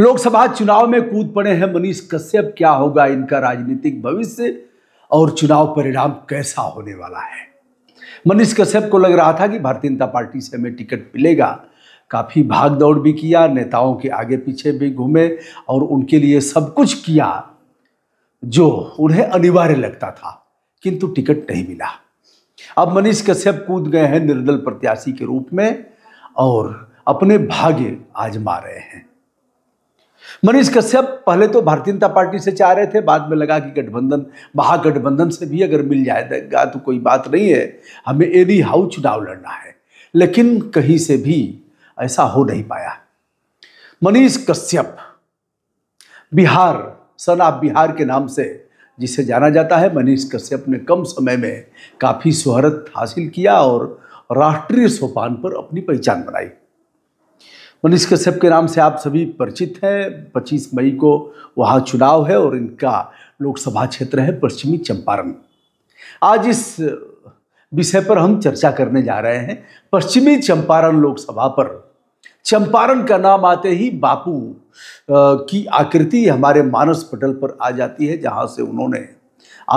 लोकसभा चुनाव में कूद पड़े हैं मनीष कश्यप क्या होगा इनका राजनीतिक भविष्य और चुनाव परिणाम कैसा होने वाला है मनीष कश्यप को लग रहा था कि भारतीय जनता पार्टी से हमें टिकट मिलेगा काफ़ी भाग दौड़ भी किया नेताओं के आगे पीछे भी घूमे और उनके लिए सब कुछ किया जो उन्हें अनिवार्य लगता था किंतु टिकट नहीं मिला अब मनीष कश्यप कूद गए हैं निर्दल प्रत्याशी के रूप में और अपने भाग्य आजमा रहे हैं मनीष कश्यप पहले तो भारतीय जनता पार्टी से चाह रहे थे बाद में लगा कि गठबंधन महागठबंधन से भी अगर मिल जाएगा तो कोई बात नहीं है हमें एनी हाउ चुनाव लड़ना है लेकिन कहीं से भी ऐसा हो नहीं पाया मनीष कश्यप बिहार सन ऑफ बिहार के नाम से जिसे जाना जाता है मनीष कश्यप ने कम समय में काफ़ी शहरत हासिल किया और राष्ट्रीय सोपान पर अपनी पहचान बनाई मनीष कश्यप के नाम से आप सभी परिचित हैं 25 मई को वहाँ चुनाव है और इनका लोकसभा क्षेत्र है पश्चिमी चंपारण आज इस विषय पर हम चर्चा करने जा रहे हैं पश्चिमी चंपारण लोकसभा पर चंपारण का नाम आते ही बापू की आकृति हमारे मानस पटल पर आ जाती है जहाँ से उन्होंने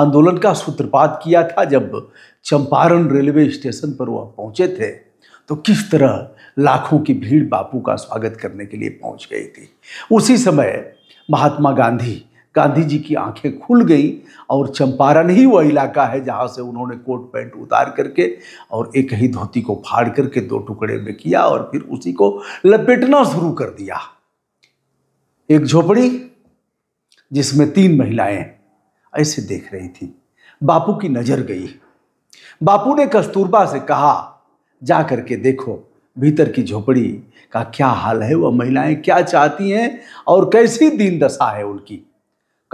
आंदोलन का सूत्रपात किया था जब चंपारण रेलवे स्टेशन पर वह पहुँचे थे तो किस तरह लाखों की भीड़ बापू का स्वागत करने के लिए पहुंच गई थी उसी समय महात्मा गांधी गांधी जी की आंखें खुल गई और चंपारण ही वह इलाका है जहां से उन्होंने कोट पैंट उतार करके और एक ही धोती को फाड़ करके दो टुकड़े में किया और फिर उसी को लपेटना शुरू कर दिया एक झोपड़ी जिसमें तीन महिलाएं ऐसे देख रही थी बापू की नज़र गई बापू ने कस्तूरबा से कहा जा करके देखो भीतर की झोपड़ी का क्या हाल है वह महिलाएं क्या चाहती हैं और कैसी दीन दशा है उनकी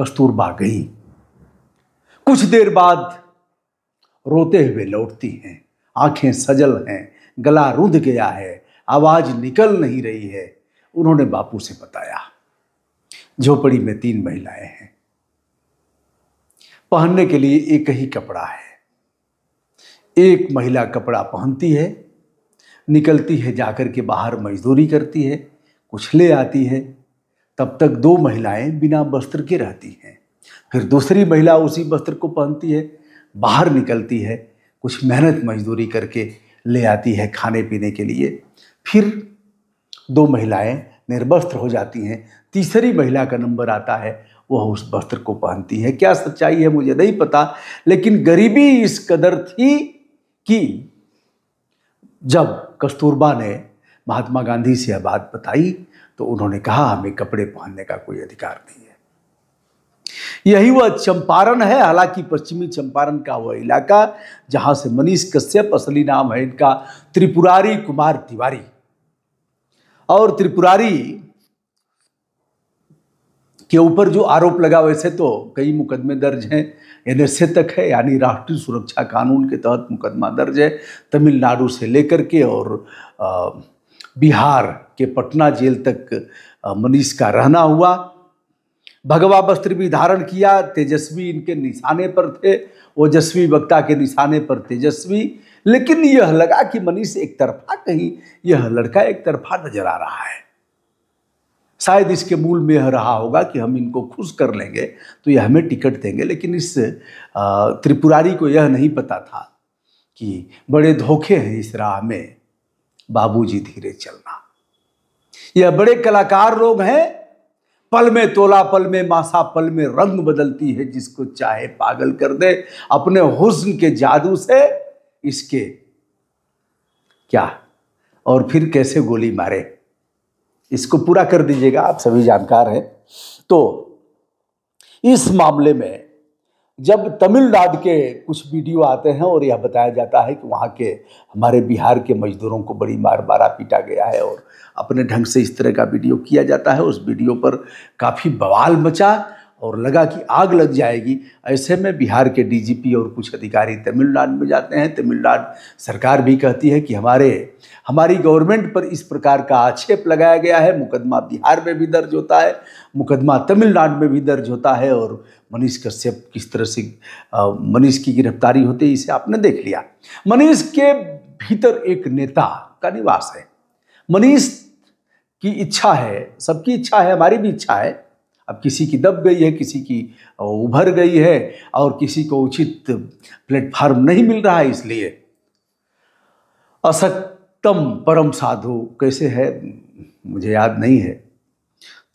कस्तूरबा गई कुछ देर बाद रोते हुए लौटती हैं आंखें सजल हैं गला रुंध गया है आवाज निकल नहीं रही है उन्होंने बापू से बताया झोपड़ी में तीन महिलाएं हैं पहनने के लिए एक ही कपड़ा है एक महिला कपड़ा पहनती है निकलती है जाकर के बाहर मजदूरी करती है कुछ ले आती है तब तक दो महिलाएं बिना वस्त्र के रहती हैं फिर दूसरी महिला उसी वस्त्र को पहनती है बाहर निकलती है कुछ मेहनत मजदूरी करके ले आती है खाने पीने के लिए फिर दो महिलाएं निर्वस्त्र हो जाती हैं तीसरी महिला का नंबर आता है वह उस वस्त्र को पहनती है क्या सच्चाई है मुझे नहीं पता लेकिन गरीबी इस कदर थी कि जब कस्तूरबा ने महात्मा गांधी से यह बात बताई तो उन्होंने कहा हमें कपड़े पहनने का कोई अधिकार नहीं है यही वह चंपारण है हालांकि पश्चिमी चंपारण का वह इलाका जहां से मनीष कश्यप असली नाम है इनका त्रिपुरारी कुमार तिवारी और त्रिपुरारी के ऊपर जो आरोप लगा वैसे तो कई मुकदमे दर्ज हैं एनएसए तक है यानी राष्ट्रीय सुरक्षा कानून के तहत मुकदमा दर्ज है तमिलनाडु से लेकर के और बिहार के पटना जेल तक मनीष का रहना हुआ भगवा वस्त्र भी धारण किया तेजस्वी इनके निशाने पर थे ओजस्वी वक्ता के निशाने पर तेजस्वी लेकिन यह लगा कि मनीष एक तरफा कहीं यह लड़का एक तरफा नजर आ रहा है शायद इसके मूल में यह रहा होगा कि हम इनको खुश कर लेंगे तो यह हमें टिकट देंगे लेकिन इस त्रिपुरारी को यह नहीं पता था कि बड़े धोखे हैं इस राह में बाबूजी धीरे चलना यह बड़े कलाकार लोग हैं पल में तोला पल में मासा पल में रंग बदलती है जिसको चाहे पागल कर दे अपने हुस्न के जादू से इसके क्या और फिर कैसे गोली मारे इसको पूरा कर दीजिएगा आप सभी जानकार हैं तो इस मामले में जब तमिलनाडु के कुछ वीडियो आते हैं और यह बताया जाता है कि वहाँ के हमारे बिहार के मजदूरों को बड़ी मार मारा पीटा गया है और अपने ढंग से इस तरह का वीडियो किया जाता है उस वीडियो पर काफ़ी बवाल मचा और लगा कि आग लग जाएगी ऐसे में बिहार के डीजीपी और कुछ अधिकारी तमिलनाडु में जाते हैं तमिलनाडु सरकार भी कहती है कि हमारे हमारी गवर्नमेंट पर इस प्रकार का आक्षेप लगाया गया है मुकदमा बिहार में भी दर्ज होता है मुकदमा तमिलनाडु में भी दर्ज होता है और मनीष कश्यप किस तरह से मनीष की गिरफ्तारी होती है इसे आपने देख लिया मनीष के भीतर एक नेता का निवास है मनीष की इच्छा है सबकी इच्छा है हमारी भी इच्छा है अब किसी की दब गई है किसी की उभर गई है और किसी को उचित प्लेटफॉर्म नहीं मिल रहा है इसलिए असक्तम परम साधु कैसे है मुझे याद नहीं है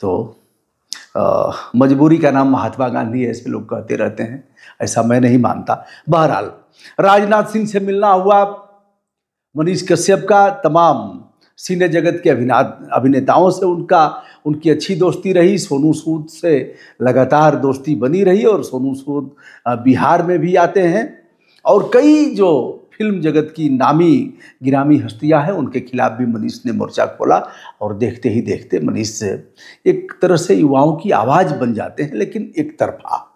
तो आ, मजबूरी का नाम महात्मा गांधी ऐसे लोग कहते रहते हैं ऐसा मैं नहीं मानता बहरहाल राजनाथ सिंह से मिलना हुआ मनीष कश्यप का तमाम सिने जगत के अभिना अभिनेताओं से उनका उनकी अच्छी दोस्ती रही सोनू सूद से लगातार दोस्ती बनी रही और सोनू सूद बिहार में भी आते हैं और कई जो फिल्म जगत की नामी गिरामी हस्तियां हैं उनके खिलाफ भी मनीष ने मोर्चा खोला और देखते ही देखते मनीष एक तरह से युवाओं की आवाज़ बन जाते हैं लेकिन एक तरफा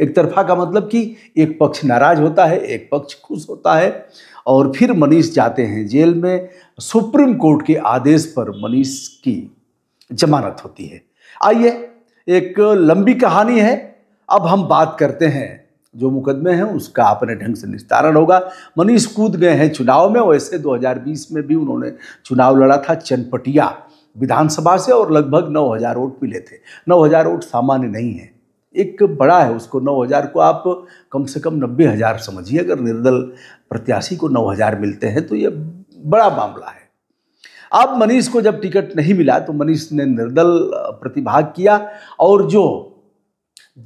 एक तरफा का मतलब कि एक पक्ष नाराज होता है एक पक्ष खुश होता है और फिर मनीष जाते हैं जेल में सुप्रीम कोर्ट के आदेश पर मनीष की जमानत होती है आइए एक लंबी कहानी है अब हम बात करते हैं जो मुकदमे हैं उसका अपने ढंग से निस्तारण होगा मनीष कूद गए हैं चुनाव में वैसे 2020 में भी उन्होंने चुनाव लड़ा था चनपटिया विधानसभा से और लगभग 9000 वोट मिले थे 9000 वोट सामान्य नहीं है एक बड़ा है उसको नौ हज़ार को आप कम से कम नब्बे हज़ार समझिए अगर निर्दल प्रत्याशी को नौ हज़ार मिलते हैं तो ये बड़ा मामला है अब मनीष को जब टिकट नहीं मिला तो मनीष ने निर्दल प्रतिभाग किया और जो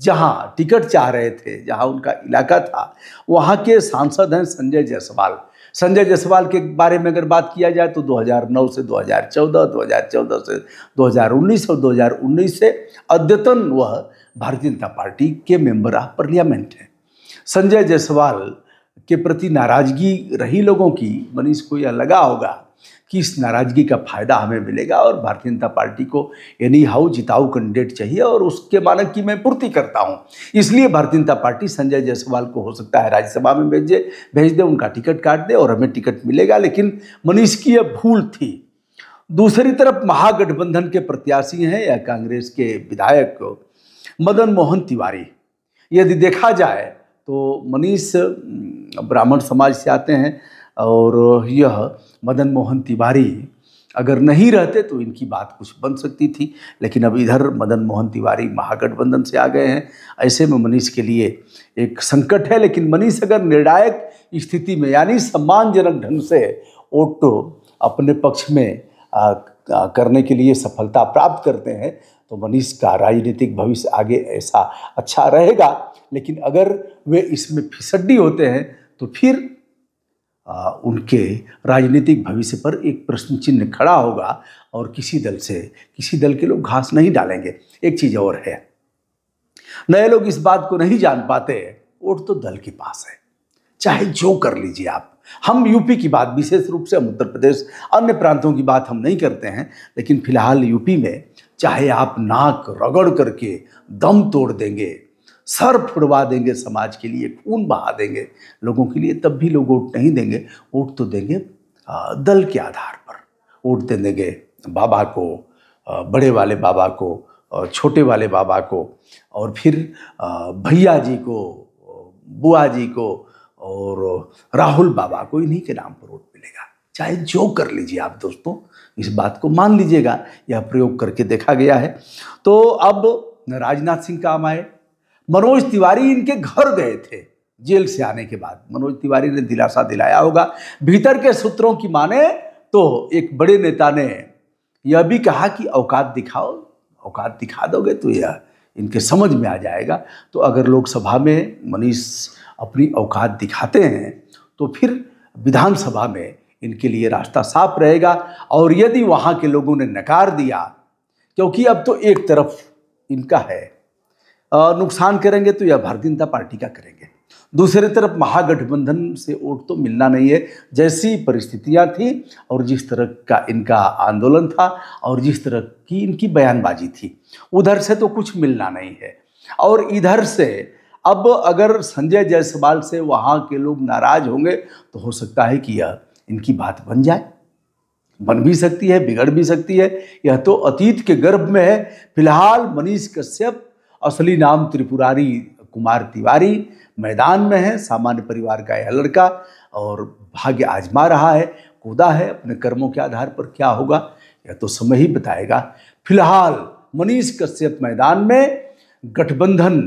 जहाँ टिकट चाह रहे थे जहाँ उनका इलाका था वहाँ के सांसद हैं संजय जायसवाल संजय जायसवाल के बारे में अगर बात किया जाए तो 2009 से 2014, 2014 से 2019 और 2019 से अद्यतन वह भारतीय जनता पार्टी के मेंबर ऑफ पार्लियामेंट हैं संजय जायसवाल के प्रति नाराजगी रही लोगों की मनीष को यह लगा होगा कि इस नाराज़गी का फायदा हमें मिलेगा और भारतीय जनता पार्टी को एनी हाउ जिताऊ कैंडिडेट चाहिए और उसके मानक की मैं पूर्ति करता हूँ इसलिए भारतीय जनता पार्टी संजय जायसवाल को हो सकता है राज्यसभा में भेजे भेज दे उनका टिकट काट दे और हमें टिकट मिलेगा लेकिन मनीष की यह भूल थी दूसरी तरफ महागठबंधन के प्रत्याशी हैं या कांग्रेस के विधायक मदन मोहन तिवारी यदि देखा जाए तो मनीष ब्राह्मण समाज से आते हैं और यह मदन मोहन तिवारी अगर नहीं रहते तो इनकी बात कुछ बन सकती थी लेकिन अब इधर मदन मोहन तिवारी महागठबंधन से आ गए हैं ऐसे में मनीष के लिए एक संकट है लेकिन मनीष अगर निर्णायक स्थिति में यानी सम्मानजनक ढंग से वोट अपने पक्ष में आ, आ, करने के लिए सफलता प्राप्त करते हैं तो मनीष का राजनीतिक भविष्य आगे ऐसा अच्छा रहेगा लेकिन अगर वे इसमें फिसड्डी होते हैं तो फिर आ, उनके राजनीतिक भविष्य पर एक प्रश्न चिन्ह खड़ा होगा और किसी दल से किसी दल के लोग घास नहीं डालेंगे एक चीज़ और है नए लोग इस बात को नहीं जान पाते वोट तो दल के पास है चाहे जो कर लीजिए आप हम यूपी की बात विशेष रूप से हम उत्तर प्रदेश अन्य प्रांतों की बात हम नहीं करते हैं लेकिन फिलहाल यूपी में चाहे आप नाक रगड़ करके दम तोड़ देंगे सर फुड़वा देंगे समाज के लिए खून बहा देंगे लोगों के लिए तब भी लोग वोट नहीं देंगे वोट तो देंगे दल के आधार पर वोट दे देंगे बाबा को बड़े वाले बाबा को छोटे वाले बाबा को और फिर भैया जी को बुआ जी को और राहुल बाबा को इन्हीं के नाम पर वोट मिलेगा चाहे जो कर लीजिए आप दोस्तों इस बात को मान लीजिएगा यह प्रयोग करके देखा गया है तो अब राजनाथ सिंह काम आए मनोज तिवारी इनके घर गए थे जेल से आने के बाद मनोज तिवारी ने दिलासा दिलाया होगा भीतर के सूत्रों की माने तो एक बड़े नेता ने यह भी कहा कि औकात दिखाओ औकात दिखा दोगे तो यह इनके समझ में आ जाएगा तो अगर लोकसभा में मनीष अपनी औकात दिखाते हैं तो फिर विधानसभा में इनके लिए रास्ता साफ रहेगा और यदि वहाँ के लोगों ने नकार दिया क्योंकि अब तो एक तरफ इनका है नुकसान करेंगे तो यह भारतीय जनता पार्टी का करेंगे दूसरी तरफ महागठबंधन से वोट तो मिलना नहीं है जैसी परिस्थितियां थी और जिस तरह का इनका आंदोलन था और जिस तरह की इनकी बयानबाजी थी उधर से तो कुछ मिलना नहीं है और इधर से अब अगर संजय जायसवाल से वहाँ के लोग नाराज होंगे तो हो सकता है कि यह इनकी बात बन जाए बन भी सकती है बिगड़ भी सकती है यह तो अतीत के गर्भ में है फिलहाल मनीष कश्यप असली नाम त्रिपुरारी कुमार तिवारी मैदान में है सामान्य परिवार का यह लड़का और भाग्य आजमा रहा है कूदा है अपने कर्मों के आधार पर क्या होगा यह तो समय ही बताएगा फिलहाल मनीष कश्यप मैदान में गठबंधन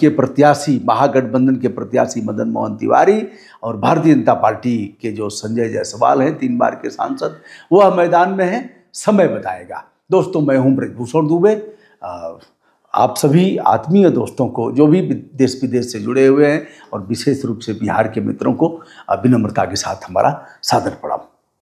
के प्रत्याशी महागठबंधन के प्रत्याशी मदन मोहन तिवारी और भारतीय जनता पार्टी के जो संजय जायसवाल हैं तीन बार के सांसद वह मैदान में हैं समय बताएगा दोस्तों मैं हूं ब्रजभूषण दुबे आप सभी आत्मीय दोस्तों को जो भी देश विदेश से जुड़े हुए हैं और विशेष रूप से बिहार के मित्रों को विनम्रता के साथ हमारा सादर प्रणाम